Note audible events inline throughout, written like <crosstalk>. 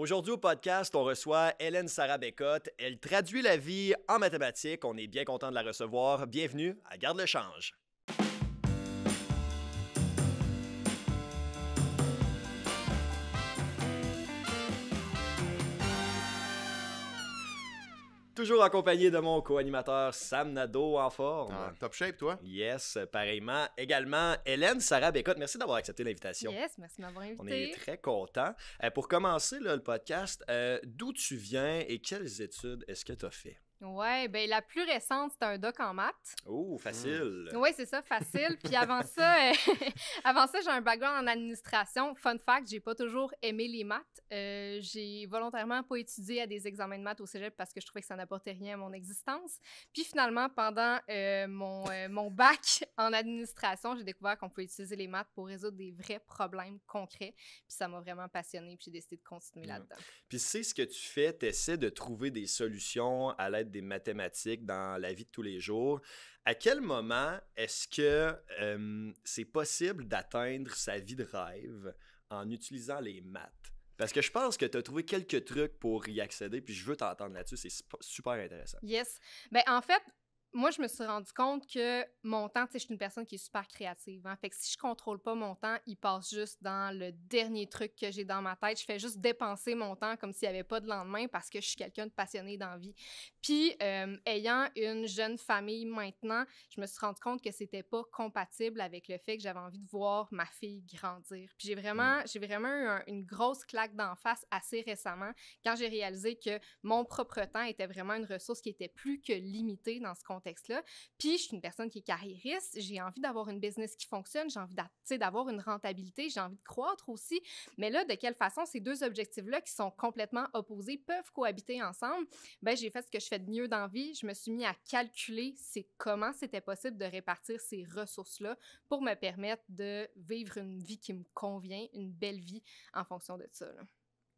Aujourd'hui au podcast, on reçoit Hélène Sarah Bécotte. Elle traduit la vie en mathématiques. On est bien content de la recevoir. Bienvenue à Garde le Change. Toujours accompagné de mon co-animateur Sam Nado en forme. Ah, top shape, toi? Yes, pareillement. Également, Hélène Sarah Bécotte, merci d'avoir accepté l'invitation. Yes, merci de m'avoir invité. On est très contents. Euh, pour commencer le podcast, euh, d'où tu viens et quelles études est-ce que tu as fait? Ouais, ben la plus récente, c'est un doc en maths. Oh, hmm. facile. Oui, c'est ça, facile. Puis avant ça, euh, <laughs> avant ça, j'ai un background en administration. Fun fact, j'ai pas toujours aimé les maths. Euh, j'ai volontairement pas étudié à des examens de maths au cégep parce que je trouvais que ça n'apportait rien à mon existence. Puis finalement, pendant euh, mon, mon <laughs> bac en administration, j'ai découvert qu'on peut utiliser les maths pour résoudre des vrais problèmes concrets. Puis ça m'a vraiment passionnée, puis j'ai décidé de continuer hmm. là-dedans. Puis c'est ce que tu fais, tu essaies de trouver des solutions à l'aide des mathématiques dans la vie de tous les jours. À quel moment est-ce que euh, c'est possible d'atteindre sa vie de rêve en utilisant les maths? Parce que je pense que tu as trouvé quelques trucs pour y accéder, puis je veux t'entendre là-dessus, c'est super intéressant. Yes. Ben, en fait, moi, je me suis rendu compte que mon temps, tu sais, je suis une personne qui est super créative. en hein. Fait que si je contrôle pas mon temps, il passe juste dans le dernier truc que j'ai dans ma tête. Je fais juste dépenser mon temps comme s'il n'y avait pas de lendemain parce que je suis quelqu'un de passionné d'envie. Puis, euh, ayant une jeune famille maintenant, je me suis rendu compte que c'était pas compatible avec le fait que j'avais envie de voir ma fille grandir. Puis j'ai vraiment, j'ai vraiment eu une grosse claque d'en face assez récemment quand j'ai réalisé que mon propre temps était vraiment une ressource qui était plus que limitée dans ce contexte là Puis, je suis une personne qui est carriériste, j'ai envie d'avoir une business qui fonctionne, j'ai envie d'avoir une rentabilité, j'ai envie de croître aussi. Mais là, de quelle façon ces deux objectifs-là, qui sont complètement opposés, peuvent cohabiter ensemble? Ben, j'ai fait ce que je fais de mieux dans vie. Je me suis mis à calculer c'est comment c'était possible de répartir ces ressources-là pour me permettre de vivre une vie qui me convient, une belle vie en fonction de ça.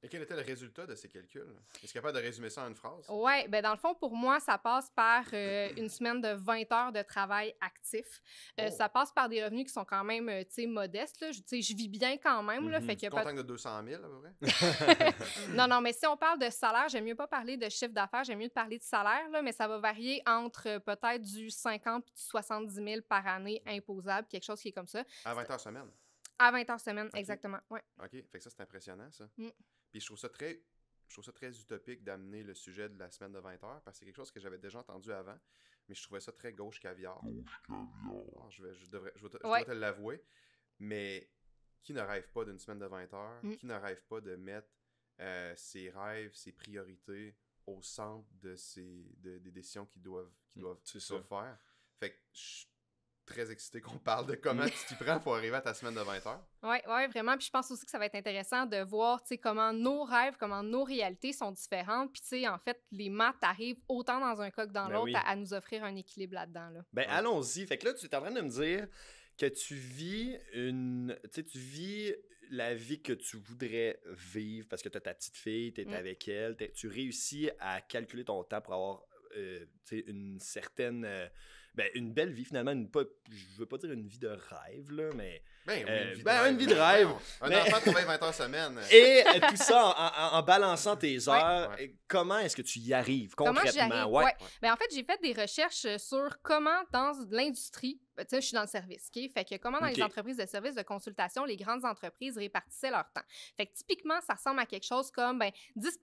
Et quel était le résultat de ces calculs? Est-ce capable de résumer ça en une phrase? Oui, ben dans le fond, pour moi, ça passe par euh, <clears throat> une semaine de 20 heures de travail actif. Euh, oh. Ça passe par des revenus qui sont quand même, euh, tu sais, modestes. Là. Je, je vis bien quand même. Là, mm -hmm. fait de 200 000, à peu <laughs> non, non, mais si on parle de salaire, j'aime mieux pas parler de chiffre d'affaires, j'aime mieux parler de salaire, là, mais ça va varier entre peut-être du 50 et du 70 000 par année imposable, quelque chose qui est comme ça. À 20 heures semaine? À 20 heures semaine, exactement. Ouais. OK. Fait que ça, c'est impressionnant, ça. Mm. Puis je trouve ça très. Je trouve ça très utopique d'amener le sujet de la semaine de 20 heures parce que c'est quelque chose que j'avais déjà entendu avant, mais je trouvais ça très gauche caviar. Ah, je, vais, je, devrais, je, te, dois te l'avouer, mais qui ne rêve pas d'une semaine de 20 heures, mm. qui ne rêve pas de mettre euh, ses rêves, ses priorités au centre de ses, de, des décisions qu'ils doivent, mm. doivent faire. Fait que très excité qu'on parle de comment tu t'y prends pour arriver à ta semaine de 20 heures. Oui, ouais, vraiment. Puis je pense aussi que ça va être intéressant de voir comment nos rêves, comment nos réalités sont différentes. Puis tu sais, en fait, les maths arrivent autant dans un cas que dans ben l'autre à, nous offrir un équilibre là-dedans. Là. Ben allons-y. Fait que là, tu es en train de me dire que tu vis une. Tu tu vis la vie que tu voudrais vivre parce que tu as ta petite fille, tu es mm. avec elle, tu réussis à calculer ton temps pour avoir euh, une certaine. Euh, ben, une belle vie, finalement. Une, pas, je veux pas dire une vie de rêve, là, mais ben, euh, ben une vie, de rêve. <laughs> un enfant travaille 20 heures semaine. <laughs> Et euh, tout ça en, balançant tes heures, comment est-ce que tu y arrives concrètement? Comment arrive? ouais. Ben, en fait, j'ai fait des recherches euh, sur comment dans l'industrie, ben, tu sais, je suis dans le service, Fait que comment dans les entreprises de services de consultation, les grandes entreprises répartissaient leur temps. Fait typiquement, ça ressemble à quelque chose comme ben, 10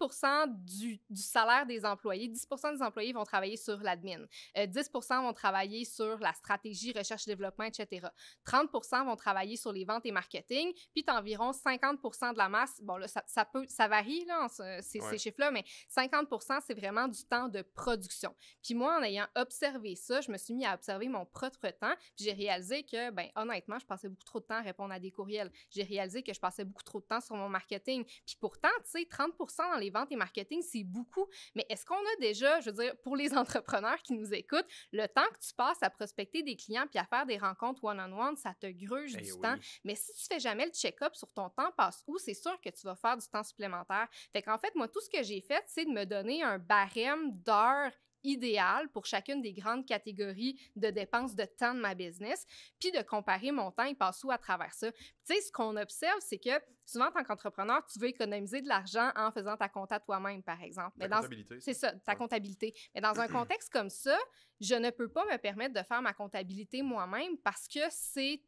du, du, salaire des employés, 10 des employés vont travailler sur l'admin, 10 vont travailler sur la stratégie, recherche, développement, etc. 30 vont travailler sur les ventes et marketing, puis tu environ 50 de la masse. Bon, là, ça, peut, ça varie, là, ces, chiffres-là, mais 50 c'est vraiment du temps de production. Puis moi, en ayant observé ça, je me suis mis à observer mon propre temps, puis j'ai réalisé que, ben honnêtement, je passais beaucoup trop de temps à répondre à des courriels. J'ai réalisé que je passais beaucoup trop de temps sur mon marketing. Puis pourtant, tu sais, 30 dans les ventes et marketing, c'est beaucoup. Mais est-ce qu'on a déjà, je veux dire, pour les <laughs> entrepreneurs qui nous écoutent, le temps que tu passes à prospecter des clients puis à faire des rencontres one-on-one, ça te gruge juste temps. Mais si tu fais jamais le check-up sur ton temps passe où, c'est sûr que tu vas faire du temps supplémentaire. Fait qu'en fait, moi, tout ce que j'ai fait, c'est de me donner un barème d'heures idéal pour chacune des grandes catégories de dépenses de temps de ma business, puis de comparer mon temps et passe où à travers ça. Tu sais, ce qu'on observe, c'est que souvent, en tant qu'entrepreneur, tu veux économiser de l'argent en faisant ta compta toi-même, par exemple. Mais dans... C'est ça, ta comptabilité. Mais dans un <clears throat> contexte comme ça, je ne peux pas me permettre de faire ma comptabilité moi-même parce que c'est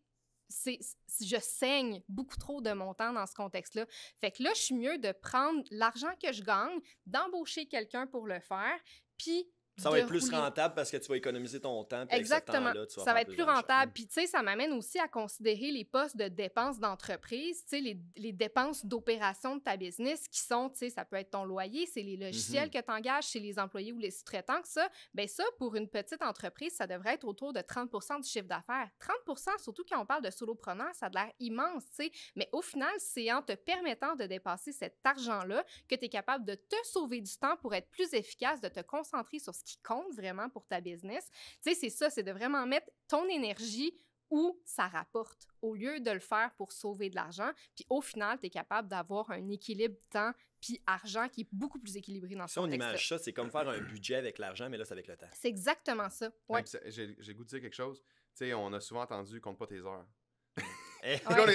c'est, je saigne beaucoup trop de mon temps dans ce contexte-là. Fait que là, je suis mieux de prendre l'argent que je gagne, d'embaucher quelqu'un pour le faire, puis ça va être plus rentable parce que tu vas économiser ton temps. Exactement. -là, ça va être plus rentable. Puis, tu sais, ça m'amène aussi à considérer les postes de dépenses d'entreprise, tu sais, les, les, dépenses d'opération de ta business qui sont, tu sais, ça peut être ton loyer, c'est les logiciels mm-hmm. que tu engages, chez les employés ou les sous-traitants, ça. Bien, ça, pour une petite entreprise, ça devrait être autour de 30 du chiffre d'affaires. 30 surtout quand on parle de solopreneur, ça a l'air immense, tu sais. Mais au final, c'est en te permettant de dépasser cet argent-là que tu es capable de te sauver du temps pour être plus efficace, de te concentrer sur ce qui compte vraiment pour ta business. Tu sais, c'est ça, c'est de vraiment mettre ton énergie où ça rapporte, au lieu de le faire pour sauver de l'argent. Puis au final, tu es capable d'avoir un équilibre temps puis argent qui est beaucoup plus équilibré dans ce Si on image ça, c'est comme faire un budget avec l'argent, mais là, c'est avec le temps. C'est exactement ça. Ouais. J'ai goûté dire quelque chose. Tu sais, on a souvent entendu « compte pas tes heures »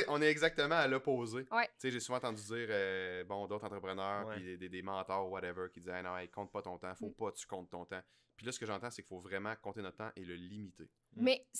on, est, exactement à l'opposé. J'ai souvent entendu dire, euh, bon, d'autres entrepreneurs, des, mentors, whatever, qui disaient, ah non, compte pas ton temps, faut mm. pas que tu comptes ton temps. Puis là, ce que j'entends, c'est qu'il faut vraiment compter notre temps et le limiter.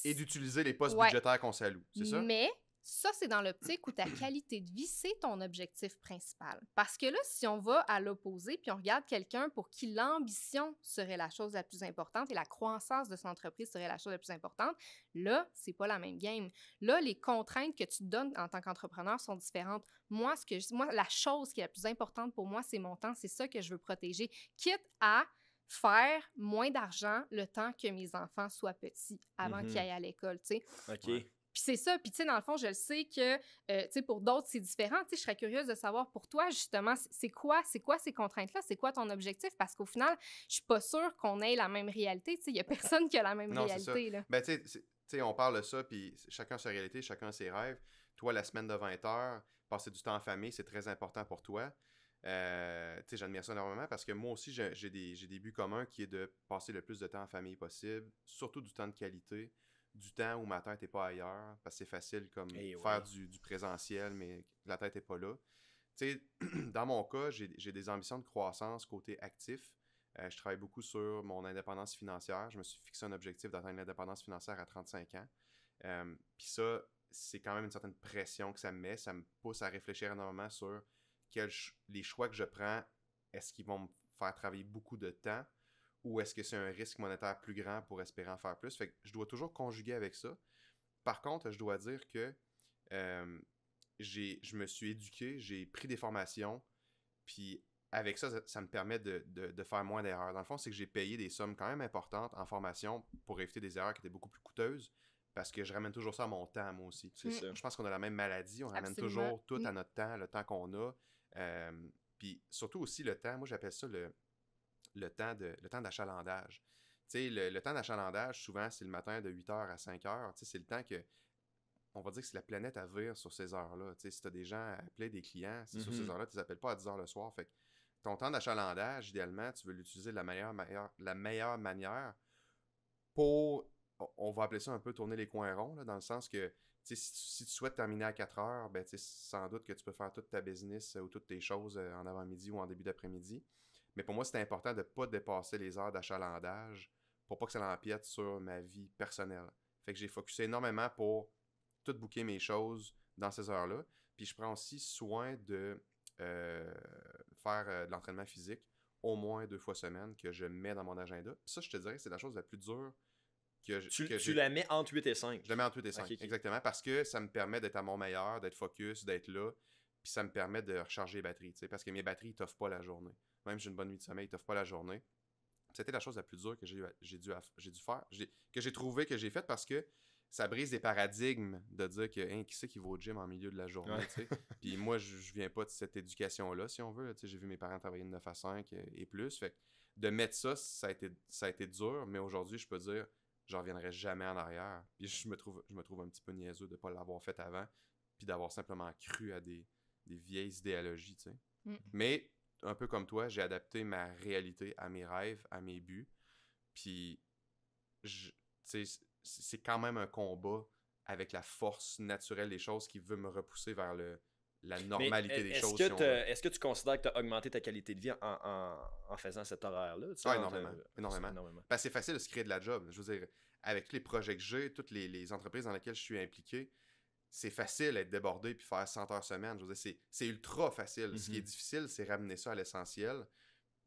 et d'utiliser les postes budgétaires qu'on s'alloue, c'est ça? Mais ça, c'est dans l'optique où ta qualité de vie, c'est ton objectif principal. Parce que là, si on va à l'opposé, puis on regarde quelqu'un pour qui l'ambition serait la chose la plus importante et la croissance de son entreprise serait la chose la plus importante, là, c'est pas la même game. Là, les contraintes que tu te donnes en tant qu'entrepreneur sont différentes. Moi, ce que moi, la chose qui est la plus importante pour moi, c'est mon temps. C'est ça que je veux protéger, quitte à faire moins d'argent le temps que mes enfants soient petits avant mhm. qu'ils aillent à l'école, tu sais. OK. Puis c'est ça. Puis tu sais, dans le fond, je le sais que, euh, tu sais, pour d'autres, c'est différent. Tu sais, je serais curieuse de savoir pour toi, justement, c'est quoi, c'est quoi ces contraintes-là? C'est quoi ton objectif? Parce qu'au final, je suis pas sûre qu'on ait la même réalité. Tu sais, il y a personne qui a la même réalité. Là. Ben, tu sais, on parle de ça, puis chacun sa réalité, chacun ses rêves. Toi, la semaine de 20 h passer du temps en famille, c'est très important pour toi. Euh, sais, j'admire ça énormément parce que moi aussi, j'ai des, des, buts communs qui est de passer le plus de temps en famille possible, surtout du temps de qualité, du temps où ma tête n'est pas ailleurs, parce que c'est facile comme eh faire du, présentiel, mais la tête n'est pas là. <clears throat> dans mon cas, j'ai des ambitions de croissance côté actif. Euh, je travaille beaucoup sur mon indépendance financière. Je me suis fixé un objectif d'atteindre l'indépendance financière à 35 ans. Euh, puis ça, c'est quand même une certaine pression que ça me met. Ça me pousse à réfléchir énormément sur quels les choix que je prends, est-ce qu'ils vont me faire travailler beaucoup de temps ou est-ce que c'est un risque monétaire plus grand pour espérer en faire plus? Fait que je dois toujours conjuguer avec ça. Par contre, je dois dire que euh, je me suis éduqué, j'ai pris des formations, puis avec ça, ça, me permet de, faire moins d'erreurs. Dans le fond, c'est que j'ai payé des sommes quand même importantes en formation pour éviter des erreurs qui étaient beaucoup plus coûteuses, parce que je ramène toujours ça à mon temps, moi aussi. Mm. Je pense qu'on a la même maladie, on ramène toujours tout mm. à notre temps, le temps qu'on a. Euh, puis surtout aussi le temps, moi j'appelle ça le, le temps d'achalandage. Le, le temps d'achalandage, souvent, c'est le matin de 8h à 5h. C'est le temps que on va dire que c'est la planète à vire sur ces heures-là. Si tu as des gens à appeler, des clients, c'est sur ces mm-hmm. heures-là, tu les appelles pas à 10 h le soir. Fait ton temps d'achalandage, idéalement, tu veux l'utiliser de la meilleure, la meilleure manière pour, on va appeler ça un peu tourner les coins ronds, dans le sens que si, tu souhaites terminer à 4 heures, ben, sans doute que tu peux faire toute ta business ou toutes tes choses euh, en avant-midi ou en début d'après-midi. Mais pour moi, c'était important de ne pas dépasser les heures d'achalandage pour pas que ça l'empiète sur ma vie personnelle. Fait que j'ai focusé énormément pour tout booker mes choses dans ces heures-là. Puis je prends aussi soin de euh, faire euh, de l'entraînement physique au moins deux fois semaine que je mets dans mon agenda. ça, je te dirais, c'est la chose la plus dure que je. Tu, tu la mets entre 8 et 5. Je la mets entre 8 et 5, exactement, parce que ça me permet d'être à mon meilleur, d'être focus, d'être là. Puis ça me permet de recharger les batteries, parce que mes batteries, ne t'offrent pas la journée. Même si j'ai une bonne nuit de sommeil, ils t'offrent pas la journée. C'était la chose la plus dure que j'ai dû, dû, faire, que j'ai trouvé, que j'ai faite parce que ça brise des paradigmes de dire que hein, qui c'est qui va au gym en milieu de la journée. <laughs> Puis moi, je, ne viens pas de cette éducation-là, si on veut. J'ai vu mes parents travailler de 9 à 5 euh, et plus. Fait de mettre ça, ça a été, ça a été dur, mais aujourd'hui, je peux dire je reviendrai jamais en arrière. Puis je me trouve, je me trouve un petit peu niaiseux de ne pas l'avoir fait avant, puis d'avoir simplement cru à des, des vieilles idéologies, tu sais. Mm. Mais un peu comme toi, j'ai adapté ma réalité à mes rêves, à mes buts. Puis, c'est quand même un combat avec la force naturelle des choses qui veut me repousser vers le, la normalité des choses. Que Est-ce que tu considères que tu as augmenté ta qualité de vie en, faisant cet horaire-là? Ah, énormément. énormément. c'est facile de se créer de la job. Je veux dire, avec tous les projets que j'ai, toutes les, les entreprises dans lesquelles je suis impliqué, c'est facile d'être débordé puis faire 100 heures semaine. Je c'est ultra facile. Ce qui est mhm. difficile, c'est ramener ça à l'essentiel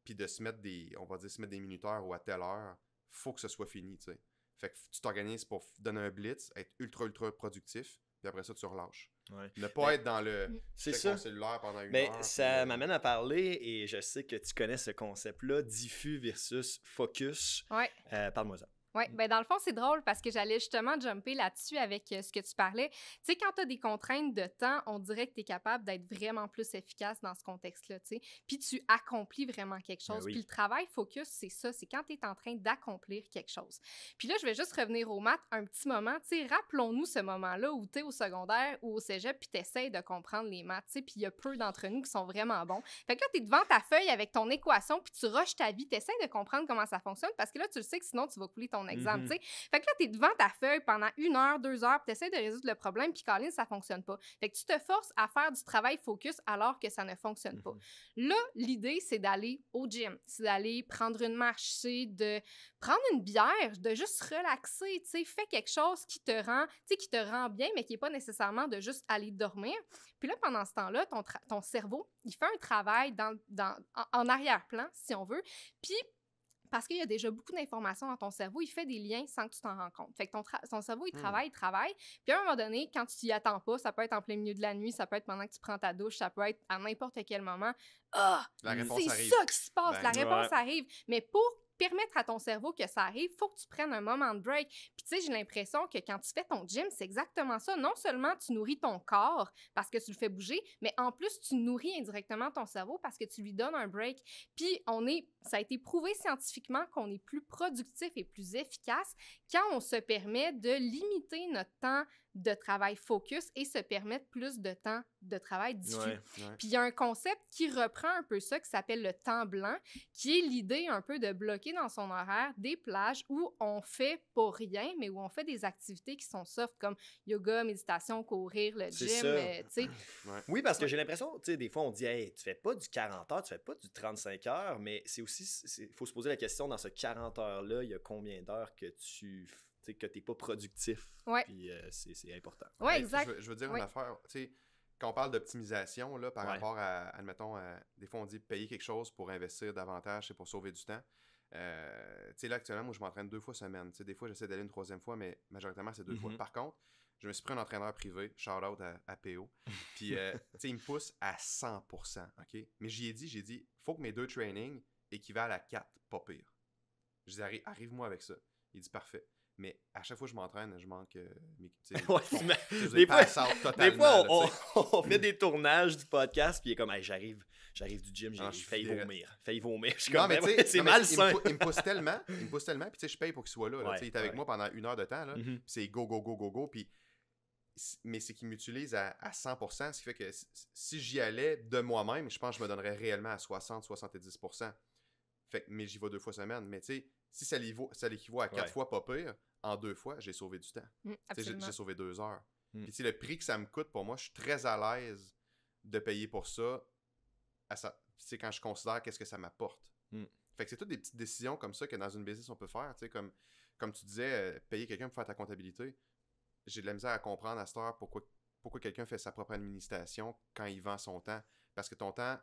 puis de se mettre des, on va dire, se mettre des minuteurs ou à telle heure, faut que ce soit fini, tu Fait que tu t'organises pour donner un blitz, être ultra, ultra productif, puis après ça, tu relâches. Ne pas être dans le mm. ça. cellulaire pendant une heure. Ça euh, m'amène à parler, et je sais que tu connais ce concept-là, diffus versus focus. Euh, Parle-moi ça. Oui, ben dans le fond, c'est drôle parce que j'allais justement jumper là-dessus avec euh, ce que tu parlais. Tu sais, quand tu as des contraintes de temps, on dirait que tu es capable d'être vraiment plus efficace dans ce contexte-là, tu sais. Puis tu accomplis vraiment quelque ben chose. Puis le travail focus, c'est ça, c'est quand tu es en train d'accomplir quelque chose. Puis là, je vais juste revenir au maths un petit moment. Tu sais, rappelons-nous ce moment-là où tu es au secondaire ou au cégep, puis tu essaies de comprendre les maths, tu sais, puis il y a peu d'entre nous qui sont vraiment bons. Fait que là, tu es devant ta feuille avec ton équation, puis tu rushes ta vie, tu essaies de comprendre comment ça fonctionne parce que là, tu le sais que sinon, tu vas couler ton exemple. Mmh fait que là, tu es devant ta feuille pendant une heure, deux heures, tu essaies de résoudre le problème, puis Colin, ça fonctionne pas. Fait que tu te forces à faire du travail focus alors que ça ne fonctionne mmh pas. Là, l'idée, c'est d'aller au gym, c'est d'aller prendre une marche, c'est de prendre une bière, de juste relaxer, tu sais, fais quelque chose qui te rend, qui te rend bien, mais qui n'est pas nécessairement de juste aller dormir. Puis là, pendant ce temps-là, ton, ton cerveau, il fait un travail dans, dans en, en arrière-plan, si on veut. Puis parce qu'il y a déjà beaucoup d'informations dans ton cerveau, il fait des liens sans que tu t'en rendes compte. Fait que ton, cerveau, il mmh. travaille, il travaille. Puis à un moment donné, quand tu t'y attends pas, ça peut être en plein milieu de la nuit, ça peut être pendant que tu prends ta douche, ça peut être à n'importe quel moment. Ah! c'est ça qui se passe, ben, la réponse arrive. Mais pour permettre à ton cerveau que ça arrive, faut que tu prennes un moment de break. Puis tu sais, j'ai l'impression que quand tu fais ton gym, c'est exactement ça. Non seulement tu nourris ton corps parce que tu le fais bouger, mais en plus tu nourris indirectement ton cerveau parce que tu lui donnes un break. Puis on est ça a été prouvé scientifiquement qu'on est plus productif et plus efficace quand on se permet de limiter notre temps de travail focus et se permettre plus de temps de travail diffus. Puis il y a un concept qui reprend un peu ça, qui s'appelle le temps blanc, qui est l'idée un peu de bloquer dans son horaire des plages où on fait pas rien, mais où on fait des activités qui sont soft, comme yoga, méditation, courir, le gym, euh, tu sais. Oui, parce que j'ai l'impression, tu sais, des fois on dit, tu fais pas du 40 heures, tu fais pas du 35 heures, mais c'est aussi, il faut se poser la question, dans ce 40 heures-là, il y a combien d'heures que tu fais que tu n'es pas productif. Puis euh, c'est important. Oui, exact. Je, veux dire une affaire, tu sais, quand on parle d'optimisation, là, par rapport à, admettons, des fois on dit payer quelque chose pour investir davantage, c'est pour sauver du temps. Euh, tu sais, là, actuellement, moi, je m'entraîne deux fois semaine. Tu sais, des fois, j'essaie d'aller une troisième fois, mais majoritairement, c'est deux fois. Mm-hmm. Par contre, je me suis pris un entraîneur privé, shout out à, PO. Puis, euh, <laughs> tu sais, il me pousse à 100%, OK? Mais j'y ai dit, j'ai dit, faut que mes deux trainings équivalent à quatre, pas pire. Je dis, arrive-moi avec ça. Il dit, parfait mais à chaque fois que je m'entraîne, je manque euh, mes, <laughs> des, fois, <laughs> on, fait <laughs> des tournages du podcast, puis il est comme, j'arrive, j'arrive du gym, j'ai ah, failli vomir, failli vomir. Je suis non, mais c'est malsain. Il me pousse tellement, il me pousse tellement, puis tu sais, je paye pour qu'il soit là. il est avec moi pendant une heure de temps, là, mm-hmm. c'est go, go, go, go, go, mais c'est qu'il m'utilise à, à, 100%, ce qui fait que si j'y allais de moi-même, je pense que je me donnerais réellement à 60-70%. Fait que, mais j'y vais deux fois semaine. Mais tu sais, si ça, ça l'équivaut à quatre fois pas pire, en deux fois, j'ai sauvé du temps. Mm, j'ai sauvé deux heures. Et mm. le prix que ça me coûte, pour moi, je suis très à l'aise de payer pour ça. c'est quand je considère qu'est-ce que ça m'apporte. Mm. Fait que c'est toutes des petites décisions comme ça que dans une business, on peut faire. Comme, comme tu disais, euh, payer quelqu'un pour faire ta comptabilité. J'ai de la misère à comprendre à cette heure pourquoi, pourquoi quelqu'un fait sa propre administration quand il vend son temps. Parce que ton temps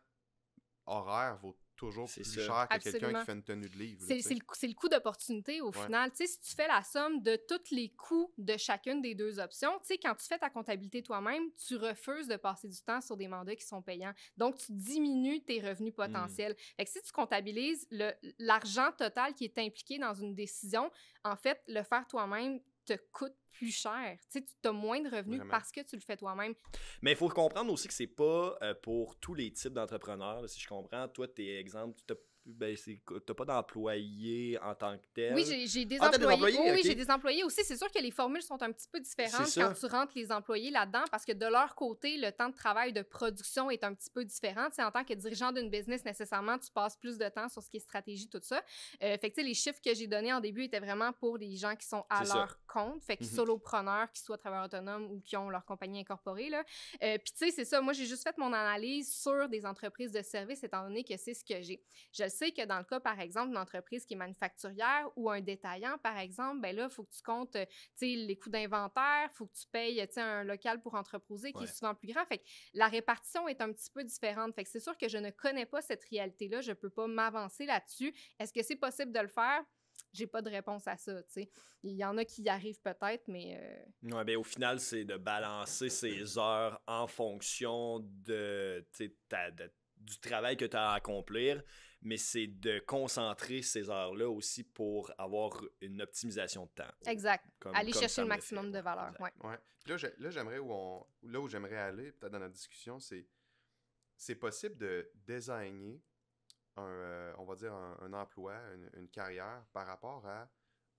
horaire vaut toujours plus cher que quelqu'un qui fait une tenue de livre. C'est le, le, coût d'opportunité au final. Tu si tu fais la somme de tous les coûts de chacune des deux options, tu quand tu fais ta comptabilité toi-même, tu refuses de passer du temps sur des mandats qui sont payants. Donc, tu diminues tes revenus hmm. potentiels. si tu comptabilises l'argent total qui est impliqué dans une décision, en fait, le faire toi-même, te coûte plus cher. Tu sais, tu as moins de revenus parce que tu le fais toi-même. Mais il faut comprendre aussi que c'est pas euh, pour tous les types d'entrepreneurs. Si je comprends, toi, tes exemple, tu n'as ben, pas d'employés en tant que tel. Oui, j'ai ah, des, employés. oui, j'ai des employés aussi. C'est sûr que les formules sont un petit peu différentes quand tu rentres les employés là-dedans parce que de leur côté, le temps de travail de production est un petit peu différent. en tant que dirigeant d'une business, nécessairement, tu passes plus de temps sur ce qui est stratégie, tout ça. Euh, fait que les chiffres que j'ai donnés en début étaient vraiment pour les gens qui sont à leur compte, fait que mm -hmm. solopreneurs qui soient travailleurs autonomes ou qui ont leur compagnie incorporée. Là. Euh, puis, tu sais, c'est ça. Moi, j'ai juste fait mon analyse sur des entreprises de services, étant donné que c'est ce que j'ai. Je sais que dans le cas, par exemple, d'une entreprise qui est manufacturière ou un détaillant, par exemple, ben là, il faut que tu comptes, euh, tu sais, les coûts d'inventaire, il faut que tu payes, tu sais, un local pour entreposer qui est souvent plus grand. Fait que la répartition est un petit peu différente. Fait que c'est sûr que je ne connais pas cette réalité-là. Je ne peux pas m'avancer là-dessus. Est-ce que c'est possible de le faire? j'ai pas de réponse à ça. tu sais. Il y en a qui y arrivent peut-être, mais. Euh... Ouais, ben, au final, c'est de balancer ses heures en fonction de, ta, de du travail que tu as à accomplir, mais c'est de concentrer ces heures-là aussi pour avoir une optimisation de temps. Exact. aller chercher le maximum de valeur. Ouais. ouais. Là, là, j'aimerais où on, là où j'aimerais aller, peut-être dans la discussion, c'est c'est possible de désigner un, euh, on va dire, un, emploi, une, carrière par rapport à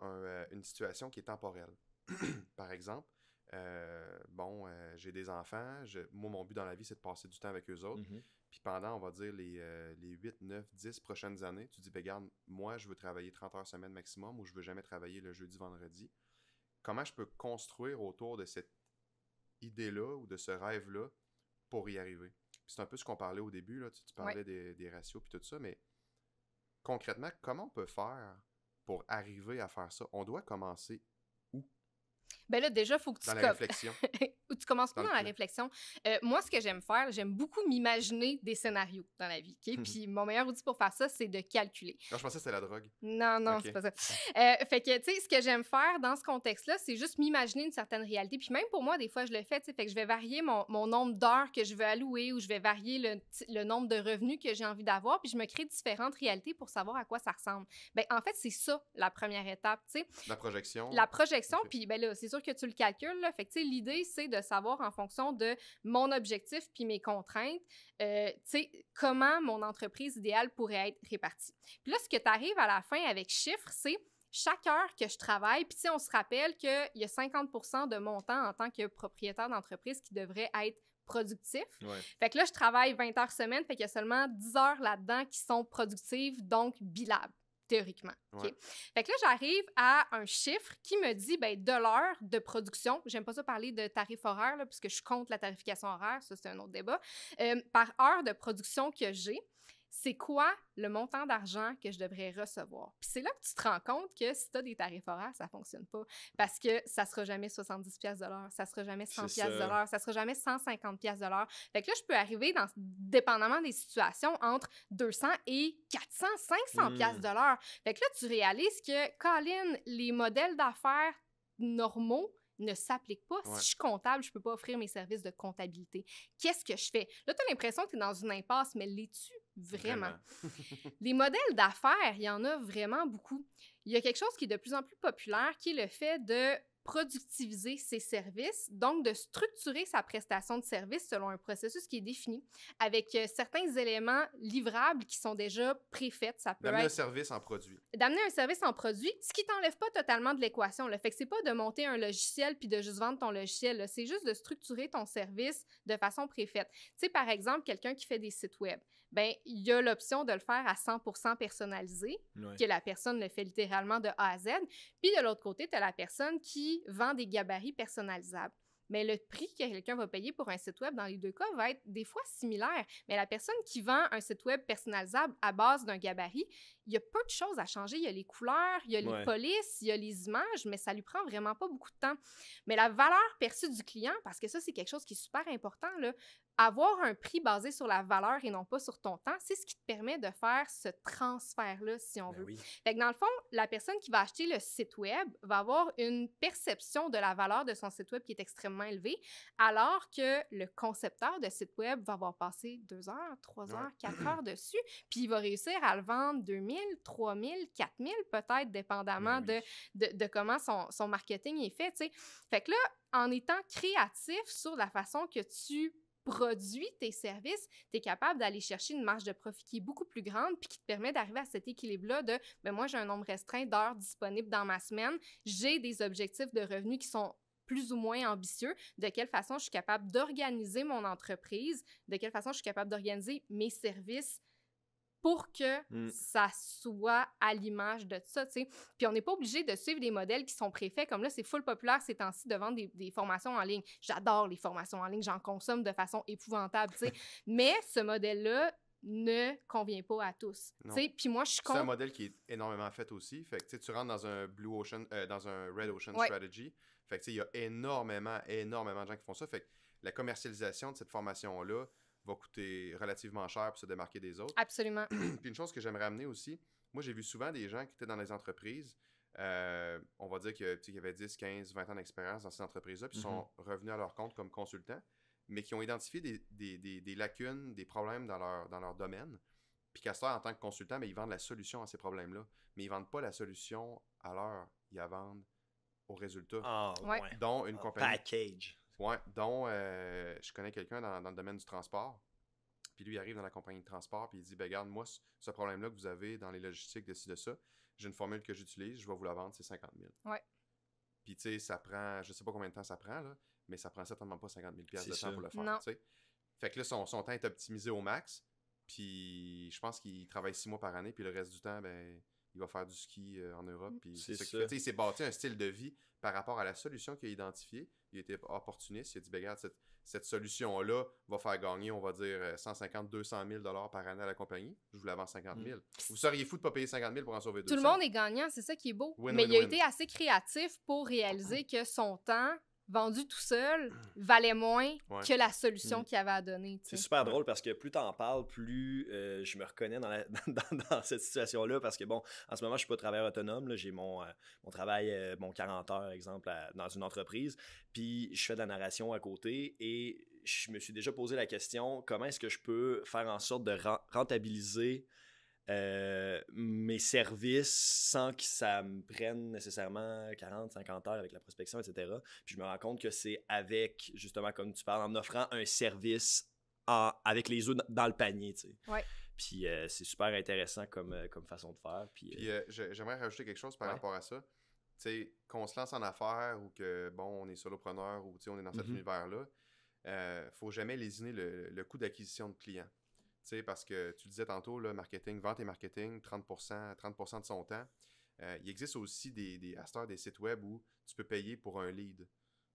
euh, une situation qui est temporelle. <clears throat> par exemple, euh, bon, j'ai des enfants, moi, mon but dans la vie, c'est de passer du temps avec eux autres. Mm-hmm. Puis pendant, on va dire, les, les 8, 9, 10 prochaines années, tu dis, ben, regarde, moi, je veux travailler 30 heures semaine maximum ou je veux jamais travailler le jeudi, vendredi. Comment je peux construire autour de cette idée-là ou de ce rêve-là pour y arriver? c'est un peu ce qu'on parlait au début, là, tu, parlais des, ratios puis tout ça, mais concrètement, comment on peut faire pour arriver à faire ça? On doit commencer où? Ben là, déjà, faut que tu... Dans la réflexion. <laughs> Ou tu commences pas dans, la réflexion. Euh, moi, ce que j'aime faire, j'aime beaucoup m'imaginer des scénarios dans la vie, hmm. Puis mon meilleur outil pour faire ça, c'est de calculer. Non, je pensais que c'était la drogue. Non, non, c'est pas ça. Ah. Euh, fait que, tu sais, ce que j'aime faire dans ce contexte-là, c'est juste m'imaginer une certaine réalité. Puis même pour moi, des fois, je le fais, tu sais, fait que je vais varier mon, mon nombre d'heures que je veux allouer ou je vais varier le, le nombre de revenus que j'ai envie d'avoir, puis je me crée différentes réalités pour savoir à quoi ça ressemble. Ben en fait, c'est ça, la première étape, tu sais. La projection. La projection, puis ben là, c'est sûr que tu le calcules. Là. l'idée, c'est de savoir en fonction de mon objectif puis mes contraintes, euh, comment mon entreprise idéale pourrait être répartie. Puis là, ce que tu arrives à la fin avec chiffres, c'est chaque heure que je travaille, puis on se rappelle qu'il y a 50 de mon temps en tant que propriétaire d'entreprise qui devrait être productif. Fait que là, je travaille 20 heures semaine, fait qu'il y a seulement 10 heures là-dedans qui sont productives, donc bilables théoriquement. OK? Fait que là, j'arrive à un chiffre qui me dit, ben, de l'heure de production, j'aime pas ça parler de tarif horaire, là, puisque je compte la tarification horaire, ça c'est un autre débat, euh, par heure de production que j'ai c'est quoi le montant d'argent que je devrais recevoir? Puis c'est là que tu te rends compte que si tu as des tarifs horaires, ça fonctionne pas. Parce que ça sera jamais 70 pièces de l'heure, ça sera jamais 100 pièces de l'heure, ça sera jamais 150 pièces de l'heure. Fait que là, je peux arriver, dans, dépendamment des situations, entre 200 et 400, 500 pièces de l'heure. Fait que là, tu réalises que, Colin, les modèles d'affaires normaux ne s'applique pas. Si je suis comptable, je ne peux pas offrir mes services de comptabilité. Qu'est-ce que je fais? Là, tu as l'impression que tu es dans une impasse, mais l'es-tu vraiment. <laughs> les modèles d'affaires, il y en a vraiment beaucoup. Il y a quelque chose qui est de plus en plus populaire, qui est le fait de productiviser ses services, donc de structurer sa prestation de service selon un processus qui est défini avec euh, certains éléments livrables qui sont déjà préfaits. Ça peut D'amener un service en produit. D'amener un service en produit, ce qui t'enlève pas totalement de l'équation. Le fait que c'est pas de monter un logiciel puis de juste vendre ton logiciel. C'est juste de structurer ton service de façon préfaite. Tu sais, par exemple, quelqu'un qui fait des sites web ben il y a l'option de le faire à 100 personnalisé, que la personne le fait littéralement de A à Z. Puis de l'autre côté, tu as la personne qui vend des gabarits personnalisables. Mais le prix que quelqu'un va payer pour un site web, dans les deux cas, va être des fois similaire. Mais la personne qui vend un site web personnalisable à base d'un gabarit, il y a peu de choses à changer. Il y a les couleurs, il y a les polices, il y a les images, mais ça lui prend vraiment pas beaucoup de temps. Mais la valeur perçue du client, parce que ça, c'est quelque chose qui est super important, là, avoir un prix basé sur la valeur et non pas sur ton temps, c'est ce qui te permet de faire ce transfert-là, si on ben veut. dans le fond, la personne qui va acheter le site web va avoir une perception de la valeur de son site web qui est extrêmement élevée, alors que le concepteur de site web va avoir passé deux heures, trois heures, quatre heures dessus, puis il va réussir à le vendre 2000, 3000, 4000, peut-être, dépendamment ben de, de, comment son, marketing est fait. Fait que là, en étant créatif sur la façon que tu produits, tes services, tu es capable d'aller chercher une marge de profit qui est beaucoup plus grande puis qui te permet d'arriver à cet équilibre-là de ben moi, j'ai un nombre restreint d'heures disponibles dans ma semaine, j'ai des objectifs de revenus qui sont plus ou moins ambitieux, de quelle façon je suis capable d'organiser mon entreprise, de quelle façon je suis capable d'organiser mes services pour que mm. ça soit à l'image de ça, tu sais. Puis on n'est pas obligé de suivre des modèles qui sont préfaits. Comme là, c'est full populaire ces temps-ci de vendre des, formations en ligne. J'adore les formations en ligne, j'en consomme de façon épouvantable, tu sais. <laughs> Mais ce modèle-là, ne convient pas à tous. Puis moi, je suis contre... C'est un modèle qui est énormément fait aussi. Fait que tu rentres dans un Blue Ocean, euh, dans un Red Ocean Strategy. Fait que il y a énormément, énormément de gens qui font ça. Fait que la commercialisation de cette formation-là, va coûter relativement cher pour se démarquer des autres. Absolument. <clears throat> Puis une chose que j'aimerais amener aussi, moi j'ai vu souvent des gens qui étaient dans les entreprises, euh, on va dire qu'il y avait 10, 15, 20 ans d'expérience dans ces entreprises-là, puis ils mhm. sont revenus à leur compte comme consultants, mais qui ont identifié des, lacunes, des problèmes dans leur, domaine. Puis Castor, en tant que consultant, mais ben, ils vendent la solution à ces problèmes-là, mais ils ne vendent pas la solution à l'heure, ils la vendent au résultat. Ah, Dont une compagnie. Package. Ouais, dont euh, je connais quelqu'un dans, le domaine du transport. Puis lui, il arrive dans la compagnie de transport, puis il dit ben Regarde, moi, ce problème-là que vous avez dans les logistiques de de ça, j'ai une formule que j'utilise, je vais vous la vendre, c'est 50 000. Ouais. Puis, tu sais, ça prend, je sais pas combien de temps ça prend, là, mais ça prend certainement pas 50 000 de temps pour le faire. Fait que là, son, son temps est optimisé au max. Puis je pense qu'il travaille six mois par année, puis le reste du temps, ben, il va faire du ski euh, en Europe. Mm. c'est ça. Il s'est bâti un style de vie par rapport à la solution qu'il a identifiée. Il était opportuniste. Il a dit, ben, regarde, cette, solution-là va faire gagner, on va dire, 150, 200 000 par année à la compagnie. Je vous la 50 000. Vous seriez fou de ne pas payer 50 000 pour en sauver deux. Tout le monde est gagnant, c'est ça qui est beau. Mais il a été assez créatif pour réaliser que son temps vendu tout seul hmm. valait moins que la solution qu'il hmm. qu'il avait à donner. C'est super drôle parce que plus en parles, plus euh, je me reconnais <laughs> dans, cette situation-là parce que, bon, en ce moment, je suis pas travailleur autonome. J'ai mon, euh, mon travail, euh, mon 40 heures, exemple, dans une entreprise. Puis je fais de la narration à côté et je me suis déjà posé la question comment est-ce que je peux faire en sorte de rentabiliser euh, mes services sans que ça me prenne nécessairement 40, 50 heures avec la prospection, etc. Puis je me rends compte que c'est avec, justement, comme tu parles, en offrant un service avec les oeufs dans le panier, tu sais. Puis euh, c'est super intéressant comme, euh, comme façon de faire. Puis, j'aimerais rajouter quelque chose par rapport à ça. Tu sais, qu'on se lance en affaires ou que, bon, on est solopreneur ou, tu sais, on est dans cet mm-hmm. univers-là, faut jamais lésiner le coût d'acquisition de clients sais, parce que tu le disais tantôt, marketing, vente et marketing, 30%, 30 de son temps. Euh, il existe aussi des, des, des sites web où tu peux payer pour un lead.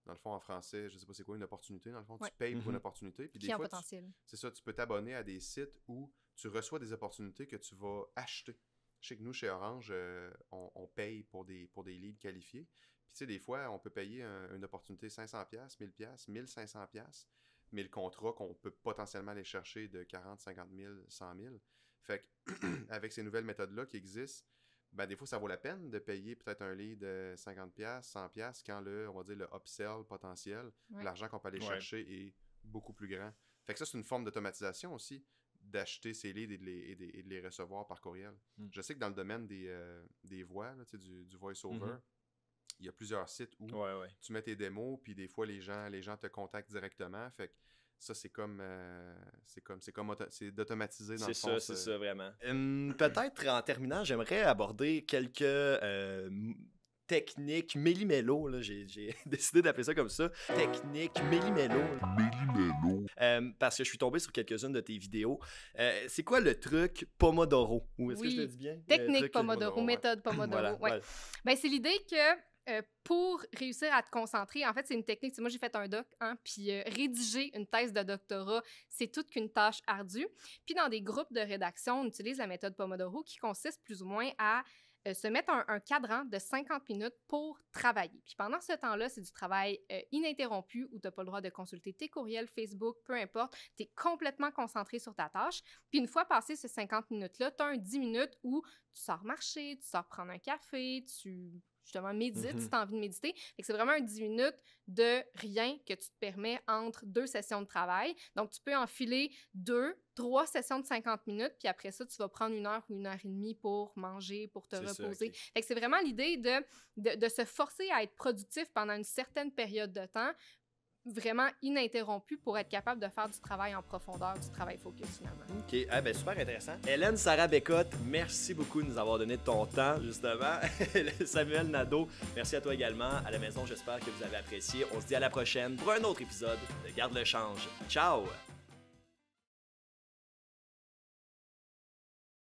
Dans le fond, en français, je ne sais pas c'est quoi une opportunité. Dans le fond, tu payes pour une mhm. opportunité. Puis des fois, C'est ça, tu peux t'abonner à des sites où tu reçois des opportunités que tu vas acheter. Je sais que nous, chez Orange, euh, on, paye pour des, pour des leads qualifiés. Puis, tu sais, des fois, on peut payer une opportunité 500$, 1000$, 1500$ mais le contrat qu'on peut potentiellement aller chercher de 40, 50 000, 100 000. Fait que, <clears throat> avec ces nouvelles méthodes-là qui existent, ben, des fois, ça vaut la peine de payer peut-être un lead de 50 pièces, 100 pièces quand le, on va dire, le upsell potentiel, l'argent qu'on peut aller chercher est beaucoup plus grand. Fait que ça, c'est une forme d'automatisation aussi, d'acheter ces leads et de les, recevoir par courriel. Hmm. Je sais que dans le domaine des, euh, voix, du, du voice-over, mm-hmm il y a plusieurs sites où tu mets tes démos, puis des fois les gens, les gens te contactent directement. Fait ça, euh, c'est comme, c'est comme, c'est comme, c'est d'automatiser dans le C'est ça, c'est ça, vraiment. Hum, peut-être en terminant, j'aimerais aborder quelques euh, techniques méli j'ai, <laughs> décidé d'appeler ça comme ça, technique méli-mélo. Hum, parce que je suis tombé sur quelques-unes de tes vidéos. Euh, c'est quoi le truc Pomodoro? Ou est-ce que je te dis bien? Technique Pomodoro, méthode Pomodoro. Ouais. Ben, c'est l'idée que euh, pour réussir à te concentrer, en fait, c'est une technique. Moi, j'ai fait un doc, hein, puis euh, rédiger une thèse de doctorat, c'est toute qu'une tâche ardue. Puis dans des groupes de rédaction, on utilise la méthode Pomodoro qui consiste plus ou moins à euh, se mettre un, cadran de 50 minutes pour travailler. Puis pendant ce temps-là, c'est du travail ininterrompu où tu n'as pas le droit de consulter tes courriels, Facebook, peu importe. Tu es complètement concentré sur ta tâche. Puis une fois passé ces 50 minutes-là, tu as un 10 minutes où tu sors marcher, tu sors prendre un café, tu justement, médite si mhm. tu as envie de méditer. C'est vraiment un 10 minutes de rien que tu te permets entre deux sessions de travail. Donc, tu peux enfiler deux, trois sessions de 50 minutes, puis après ça, tu vas prendre une heure ou une heure et demie pour manger, pour te reposer. c'est vraiment l'idée de, de, de, se forcer à être productif pendant une certaine période de temps vraiment ininterrompu pour être capable de faire du travail en profondeur, du travail focus finalement. OK, ah, ben, super intéressant. Hélène Sarah Bécotte, merci beaucoup de nous avoir donné ton temps justement. <laughs> Samuel Nado merci à toi également. À la maison, j'espère que vous avez apprécié. On se dit à la prochaine pour un autre épisode de Garde le change. Ciao!